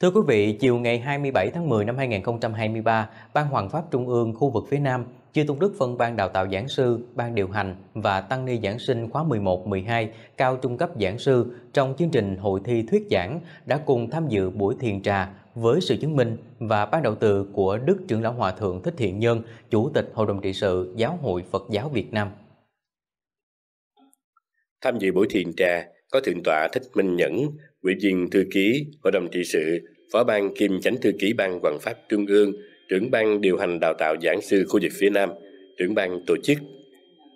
Thưa quý vị, chiều ngày 27 tháng 10 năm 2023, Ban Hoàng pháp Trung ương khu vực phía Nam Chư Tôn Đức phân ban đào tạo giảng sư, ban điều hành và tăng ni giảng sinh khóa 11-12 cao trung cấp giảng sư trong chương trình hội thi thuyết giảng đã cùng tham dự buổi thiền trà với sự chứng minh và ban đầu tư của Đức trưởng lão Hòa Thượng Thích Thiện Nhân, Chủ tịch Hội đồng trị sự Giáo hội Phật giáo Việt Nam. Tham dự buổi thiền trà có Thượng tọa Thích Minh Nhẫn, Ủy viên Thư ký, Hội đồng trị sự, Phó ban kiêm chánh thư ký ban Hoàng pháp Trung ương, trưởng ban điều hành đào tạo giảng sư khu vực phía Nam, trưởng ban tổ chức.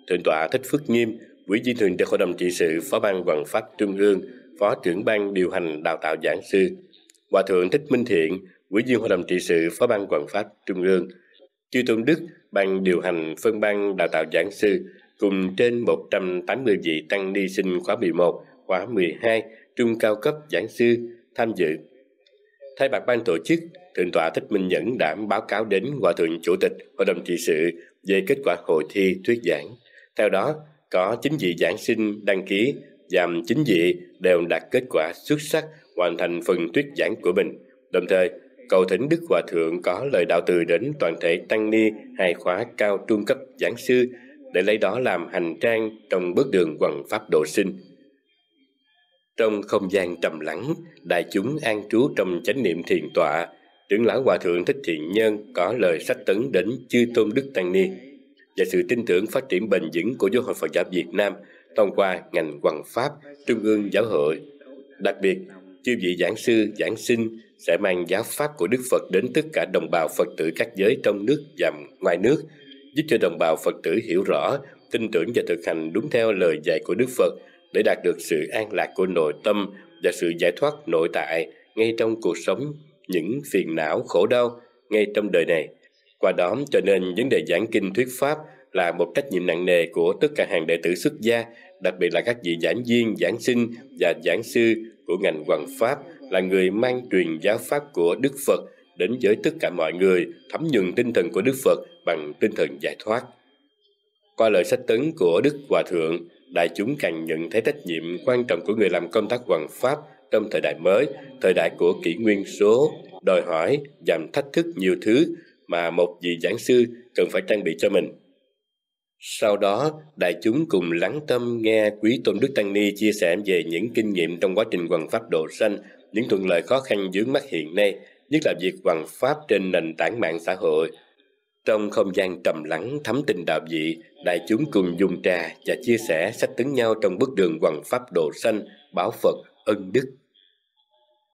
Thượng tọa Thích Phước Nghiêm, Ủy viên Thường trực Hội đồng trị sự, Phó ban Hoàng pháp Trung ương, Phó trưởng ban điều hành đào tạo giảng sư. Hòa thượng Thích Minh Thiện, Ủy viên Hội đồng trị sự, Phó ban Hoàng pháp Trung ương. Chư Tôn Đức, ban điều hành phân ban đào tạo giảng sư, cùng trên 180 vị tăng ni sinh khóa 11, khóa 12 trung cao cấp giảng sư tham dự. Thay mặt ban tổ chức, Thượng tọa Thích Minh Nhẫn đã báo cáo đến Hòa thượng Chủ tịch Hội đồng trị sự về kết quả hội thi thuyết giảng. Theo đó, có 9 vị giảng sinh đăng ký và 9 vị đều đạt kết quả xuất sắc hoàn thành phần thuyết giảng của mình. Đồng thời, cầu thỉnh Đức Hòa Thượng có lời đạo từ đến toàn thể tăng ni hai khóa cao trung cấp giảng sư để lấy đó làm hành trang trong bước đường quần pháp độ sinh. Trong không gian trầm lắng, đại chúng an trú trong chánh niệm thiền tọa, trưởng lão hòa thượng Thích Thiện Nhân có lời sách tấn đến chư tôn đức tăng ni và sự tin tưởng phát triển bền vững của giáo hội Phật giáo Việt Nam thông qua ngành hoằng pháp trung ương giáo hội. Đặc biệt, chư vị giảng sư, giảng sinh sẽ mang giáo pháp của Đức Phật đến tất cả đồng bào Phật tử các giới trong nước và ngoài nước, giúp cho đồng bào Phật tử hiểu rõ, tin tưởng và thực hành đúng theo lời dạy của Đức Phật để đạt được sự an lạc của nội tâm và sự giải thoát nội tại ngay trong cuộc sống những phiền não khổ đau ngay trong đời này. Qua đó cho nên vấn đề giảng kinh thuyết pháp là một trách nhiệm nặng nề của tất cả hàng đệ tử xuất gia, đặc biệt là các vị giảng viên, giảng sinh và giảng sư của ngành hoàng pháp là người mang truyền giáo pháp của Đức Phật đến với tất cả mọi người, thấm nhuần tinh thần của Đức Phật bằng tinh thần giải thoát. Qua lời sách tấn của Đức Hòa Thượng, đại chúng càng nhận thấy trách nhiệm quan trọng của người làm công tác hoàng pháp trong thời đại mới, thời đại của kỷ nguyên số, đòi hỏi giảm thách thức nhiều thứ mà một vị giảng sư cần phải trang bị cho mình. Sau đó, đại chúng cùng lắng tâm nghe quý Tôn Đức Tăng Ni chia sẻ về những kinh nghiệm trong quá trình hoàng pháp độ sanh, những thuận lợi khó khăn dướng mắt hiện nay, nhất là việc hoàng pháp trên nền tảng mạng xã hội, trong không gian trầm lắng thấm tình đạo dị, đại chúng cùng dùng trà và chia sẻ sách tấn nhau trong bước đường hoằng pháp độ sanh, báo Phật, ân đức,